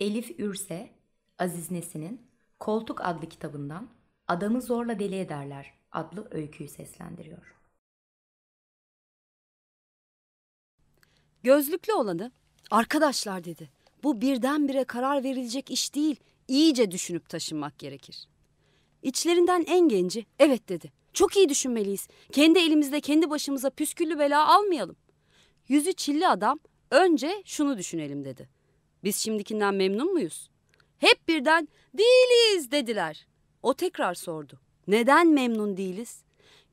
Elif Ürse, Aziz Nesin'in Koltuk adlı kitabından Adamı Zorla Deli Ederler adlı öyküyü seslendiriyor. Gözlüklü olanı arkadaşlar dedi. Bu birdenbire karar verilecek iş değil. iyice düşünüp taşınmak gerekir. İçlerinden en genci evet dedi. Çok iyi düşünmeliyiz. Kendi elimizde kendi başımıza püsküllü bela almayalım. Yüzü çilli adam önce şunu düşünelim dedi. Biz şimdikinden memnun muyuz? Hep birden değiliz dediler. O tekrar sordu. Neden memnun değiliz?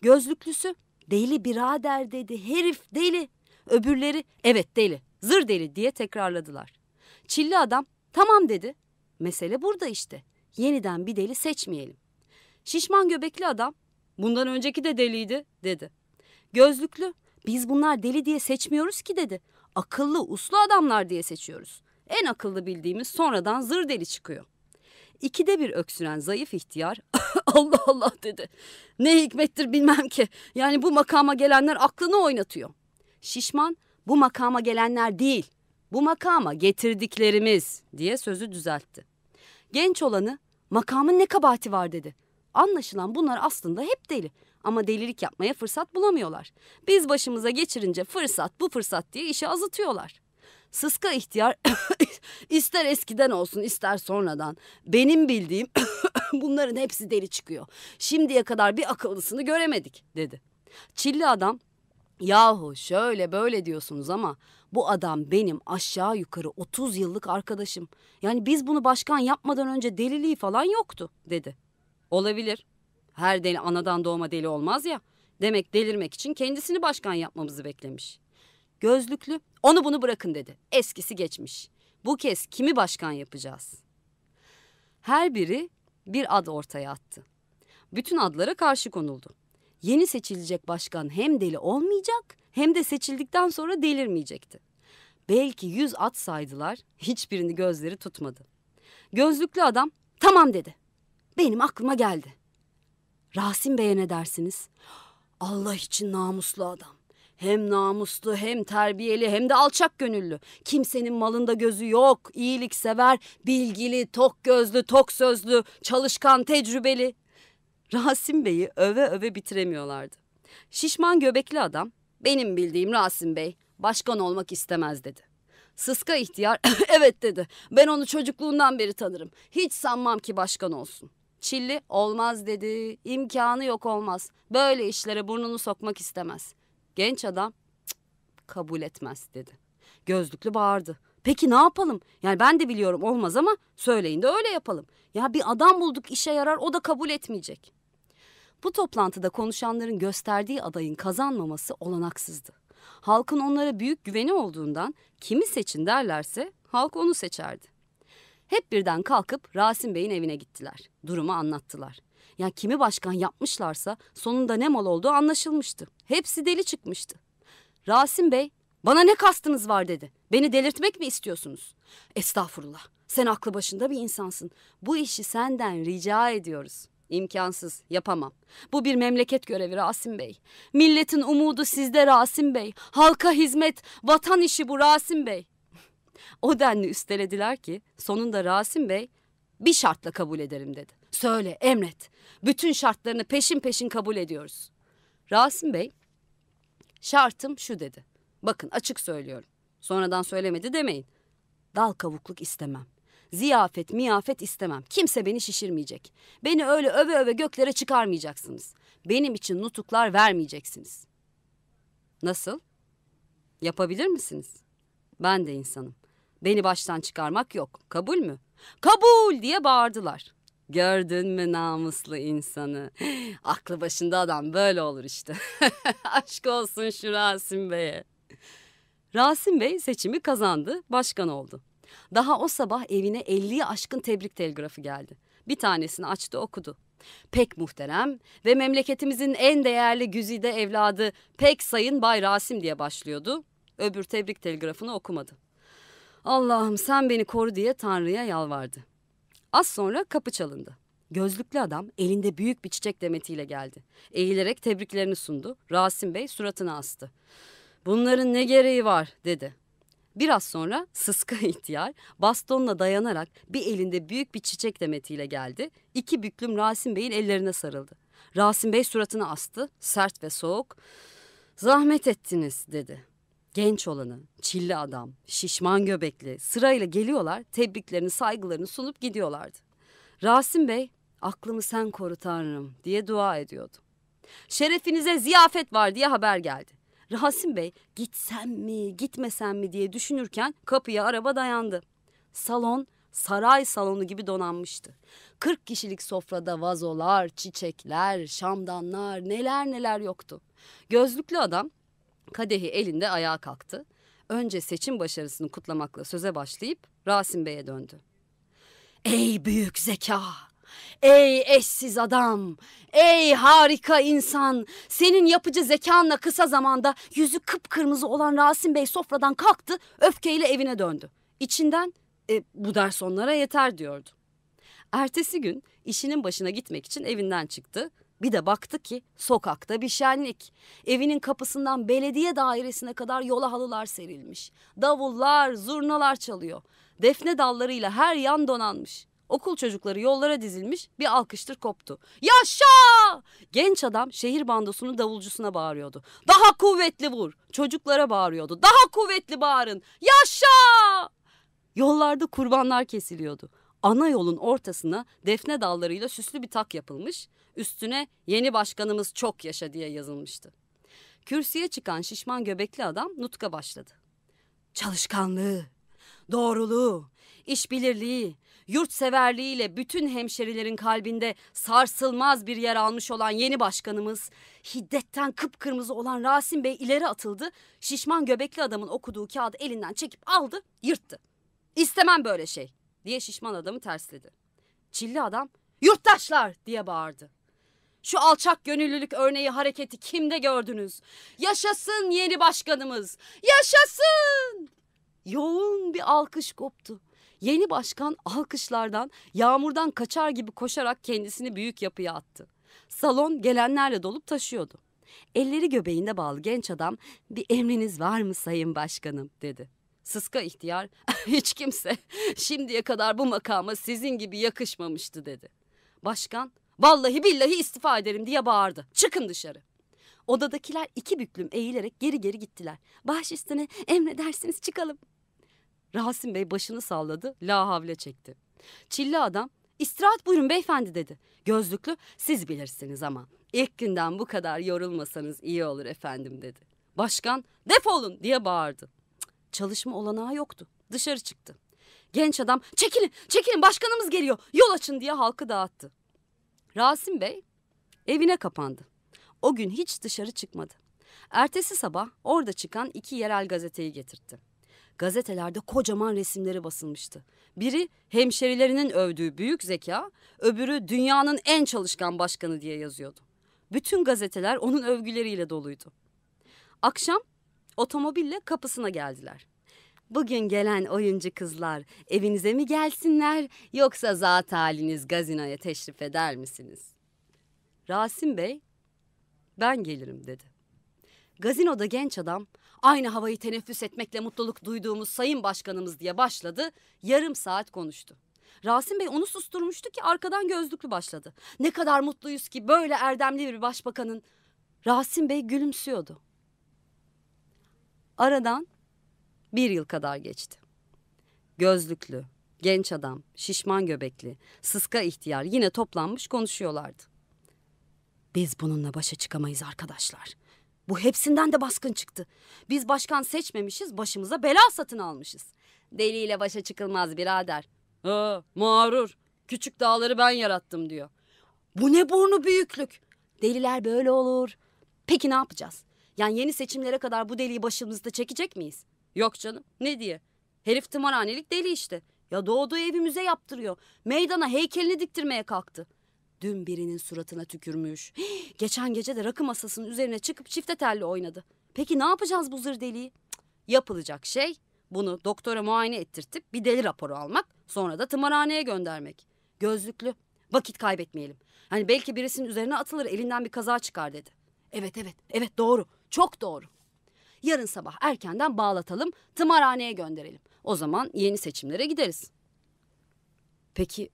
Gözlüklüsü deli birader dedi. Herif deli. Öbürleri evet deli. Zır deli diye tekrarladılar. Çilli adam tamam dedi. Mesele burada işte. Yeniden bir deli seçmeyelim. Şişman göbekli adam bundan önceki de deliydi dedi. Gözlüklü biz bunlar deli diye seçmiyoruz ki dedi. Akıllı, uslu adamlar diye seçiyoruz en akıllı bildiğimiz sonradan zır deli çıkıyor. İkide bir öksüren zayıf ihtiyar Allah Allah dedi. Ne hikmettir bilmem ki. Yani bu makama gelenler aklını oynatıyor. Şişman bu makama gelenler değil. Bu makama getirdiklerimiz diye sözü düzeltti. Genç olanı makamın ne kabahati var dedi. Anlaşılan bunlar aslında hep deli ama delilik yapmaya fırsat bulamıyorlar. Biz başımıza geçirince fırsat bu fırsat diye işi azıtıyorlar. Sıska ihtiyar ister eskiden olsun ister sonradan benim bildiğim bunların hepsi deli çıkıyor. Şimdiye kadar bir akıllısını göremedik dedi. Çilli adam yahu şöyle böyle diyorsunuz ama bu adam benim aşağı yukarı 30 yıllık arkadaşım. Yani biz bunu başkan yapmadan önce deliliği falan yoktu dedi. Olabilir. Her deli anadan doğma deli olmaz ya. Demek delirmek için kendisini başkan yapmamızı beklemiş gözlüklü. Onu bunu bırakın dedi. Eskisi geçmiş. Bu kez kimi başkan yapacağız? Her biri bir ad ortaya attı. Bütün adlara karşı konuldu. Yeni seçilecek başkan hem deli olmayacak hem de seçildikten sonra delirmeyecekti. Belki yüz at saydılar, hiçbirini gözleri tutmadı. Gözlüklü adam tamam dedi. Benim aklıma geldi. Rasim Bey'e ne dersiniz? Allah için namuslu adam. Hem namuslu hem terbiyeli hem de alçak gönüllü. Kimsenin malında gözü yok. İyilik sever. bilgili, tok gözlü, tok sözlü, çalışkan, tecrübeli. Rasim Bey'i öve öve bitiremiyorlardı. Şişman göbekli adam benim bildiğim Rasim Bey başkan olmak istemez dedi. Sıska ihtiyar evet dedi. Ben onu çocukluğundan beri tanırım. Hiç sanmam ki başkan olsun. Çilli olmaz dedi. İmkanı yok olmaz. Böyle işlere burnunu sokmak istemez. Genç adam kabul etmez dedi. Gözlüklü bağırdı. Peki ne yapalım? Yani ben de biliyorum olmaz ama söyleyin de öyle yapalım. Ya bir adam bulduk işe yarar o da kabul etmeyecek. Bu toplantıda konuşanların gösterdiği adayın kazanmaması olanaksızdı. Halkın onlara büyük güveni olduğundan kimi seçin derlerse halk onu seçerdi. Hep birden kalkıp Rasim Bey'in evine gittiler. Durumu anlattılar. Ya kimi başkan yapmışlarsa sonunda ne mal olduğu anlaşılmıştı. Hepsi deli çıkmıştı. Rasim Bey bana ne kastınız var dedi. Beni delirtmek mi istiyorsunuz? Estağfurullah. Sen aklı başında bir insansın. Bu işi senden rica ediyoruz. İmkansız, yapamam. Bu bir memleket görevi Rasim Bey. Milletin umudu sizde Rasim Bey. Halka hizmet, vatan işi bu Rasim Bey. o denli üstelediler ki sonunda Rasim Bey bir şartla kabul ederim dedi. Söyle, emret. Bütün şartlarını peşin peşin kabul ediyoruz. Rasim Bey, şartım şu dedi. Bakın açık söylüyorum. Sonradan söylemedi demeyin. Dal kavukluk istemem. Ziyafet, miyafet istemem. Kimse beni şişirmeyecek. Beni öyle öve öve göklere çıkarmayacaksınız. Benim için nutuklar vermeyeceksiniz. Nasıl? Yapabilir misiniz? Ben de insanım. Beni baştan çıkarmak yok. Kabul mü? Kabul diye bağırdılar. Gördün mü namuslu insanı? Aklı başında adam böyle olur işte. Aşk olsun şu Rasim Bey'e. Rasim Bey seçimi kazandı, başkan oldu. Daha o sabah evine 50'yi aşkın tebrik telgrafı geldi. Bir tanesini açtı okudu. Pek muhterem ve memleketimizin en değerli güzide evladı pek sayın Bay Rasim diye başlıyordu. Öbür tebrik telgrafını okumadı. Allah'ım sen beni koru diye Tanrı'ya yalvardı. Az sonra kapı çalındı. Gözlüklü adam elinde büyük bir çiçek demetiyle geldi. Eğilerek tebriklerini sundu. Rasim Bey suratını astı. Bunların ne gereği var dedi. Biraz sonra sıska ihtiyar bastonla dayanarak bir elinde büyük bir çiçek demetiyle geldi. İki büklüm Rasim Bey'in ellerine sarıldı. Rasim Bey suratını astı. Sert ve soğuk. Zahmet ettiniz dedi genç olanı, çilli adam, şişman göbekli sırayla geliyorlar, tebriklerini, saygılarını sunup gidiyorlardı. Rasim Bey, aklımı sen koru tanrım diye dua ediyordu. Şerefinize ziyafet var diye haber geldi. Rasim Bey gitsem mi gitmesem mi diye düşünürken kapıya araba dayandı. Salon saray salonu gibi donanmıştı. 40 kişilik sofrada vazolar, çiçekler, şamdanlar neler neler yoktu. Gözlüklü adam Kadehi elinde ayağa kalktı. Önce seçim başarısını kutlamakla söze başlayıp Rasim Bey'e döndü. Ey büyük zeka! Ey eşsiz adam, ey harika insan. Senin yapıcı zekanla kısa zamanda yüzü kıpkırmızı olan Rasim Bey sofradan kalktı, öfkeyle evine döndü. İçinden e, bu ders onlara yeter diyordu. Ertesi gün işinin başına gitmek için evinden çıktı. Bir de baktı ki sokakta bir şenlik. Evinin kapısından belediye dairesine kadar yola halılar serilmiş. Davullar, zurnalar çalıyor. Defne dallarıyla her yan donanmış. Okul çocukları yollara dizilmiş bir alkıştır koptu. Yaşa! Genç adam şehir bandosunun davulcusuna bağırıyordu. Daha kuvvetli vur! Çocuklara bağırıyordu. Daha kuvvetli bağırın! Yaşa! Yollarda kurbanlar kesiliyordu ana yolun ortasına defne dallarıyla süslü bir tak yapılmış, üstüne yeni başkanımız çok yaşa diye yazılmıştı. Kürsüye çıkan şişman göbekli adam nutka başladı. Çalışkanlığı, doğruluğu, işbilirliği, yurtseverliğiyle bütün hemşerilerin kalbinde sarsılmaz bir yer almış olan yeni başkanımız, hiddetten kıpkırmızı olan Rasim Bey ileri atıldı, şişman göbekli adamın okuduğu kağıdı elinden çekip aldı, yırttı. İstemem böyle şey diye şişman adamı tersledi. Çilli adam yurttaşlar diye bağırdı. Şu alçak gönüllülük örneği hareketi kimde gördünüz? Yaşasın yeni başkanımız! Yaşasın! Yoğun bir alkış koptu. Yeni başkan alkışlardan, yağmurdan kaçar gibi koşarak kendisini büyük yapıya attı. Salon gelenlerle dolup taşıyordu. Elleri göbeğinde bağlı genç adam, bir emriniz var mı sayın başkanım dedi. Sıska ihtiyar hiç kimse şimdiye kadar bu makama sizin gibi yakışmamıştı dedi. Başkan vallahi billahi istifa ederim diye bağırdı. Çıkın dışarı. Odadakiler iki büklüm eğilerek geri geri gittiler. Baş üstüne emredersiniz çıkalım. Rasim Bey başını salladı, la havle çekti. Çilli adam, istirahat buyurun beyefendi dedi. Gözlüklü, siz bilirsiniz ama ilk günden bu kadar yorulmasanız iyi olur efendim dedi. Başkan, defolun diye bağırdı çalışma olanağı yoktu. Dışarı çıktı. Genç adam çekilin çekilin başkanımız geliyor yol açın diye halkı dağıttı. Rasim Bey evine kapandı. O gün hiç dışarı çıkmadı. Ertesi sabah orada çıkan iki yerel gazeteyi getirtti. Gazetelerde kocaman resimleri basılmıştı. Biri hemşerilerinin övdüğü büyük zeka, öbürü dünyanın en çalışkan başkanı diye yazıyordu. Bütün gazeteler onun övgüleriyle doluydu. Akşam Otomobille kapısına geldiler. Bugün gelen oyuncu kızlar evinize mi gelsinler yoksa zat haliniz gazinoya teşrif eder misiniz? Rasim Bey ben gelirim dedi. Gazinoda genç adam aynı havayı teneffüs etmekle mutluluk duyduğumuz sayın başkanımız diye başladı. Yarım saat konuştu. Rasim Bey onu susturmuştu ki arkadan gözlüklü başladı. Ne kadar mutluyuz ki böyle erdemli bir başbakanın. Rasim Bey gülümsüyordu. Aradan bir yıl kadar geçti. Gözlüklü, genç adam, şişman göbekli, sıska ihtiyar yine toplanmış konuşuyorlardı. Biz bununla başa çıkamayız arkadaşlar. Bu hepsinden de baskın çıktı. Biz başkan seçmemişiz, başımıza bela satın almışız. Deliyle başa çıkılmaz birader. Ha, mağrur. Küçük dağları ben yarattım diyor. Bu ne burnu büyüklük. Deliler böyle olur. Peki ne yapacağız? Yani yeni seçimlere kadar bu deliği başımızda çekecek miyiz? Yok canım ne diye. Herif tımarhanelik deli işte. Ya doğduğu evi müze yaptırıyor. Meydana heykelini diktirmeye kalktı. Dün birinin suratına tükürmüş. geçen gece de rakı masasının üzerine çıkıp çifte telli oynadı. Peki ne yapacağız bu zır deliği? yapılacak şey bunu doktora muayene ettirtip bir deli raporu almak sonra da tımarhaneye göndermek. Gözlüklü vakit kaybetmeyelim. Hani belki birisinin üzerine atılır elinden bir kaza çıkar dedi. Evet evet evet doğru çok doğru. Yarın sabah erkenden bağlatalım, tımarhaneye gönderelim. O zaman yeni seçimlere gideriz. Peki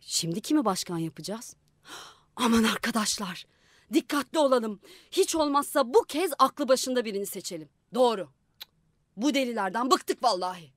şimdi kimi başkan yapacağız? Aman arkadaşlar, dikkatli olalım. Hiç olmazsa bu kez aklı başında birini seçelim. Doğru. Bu delilerden bıktık vallahi.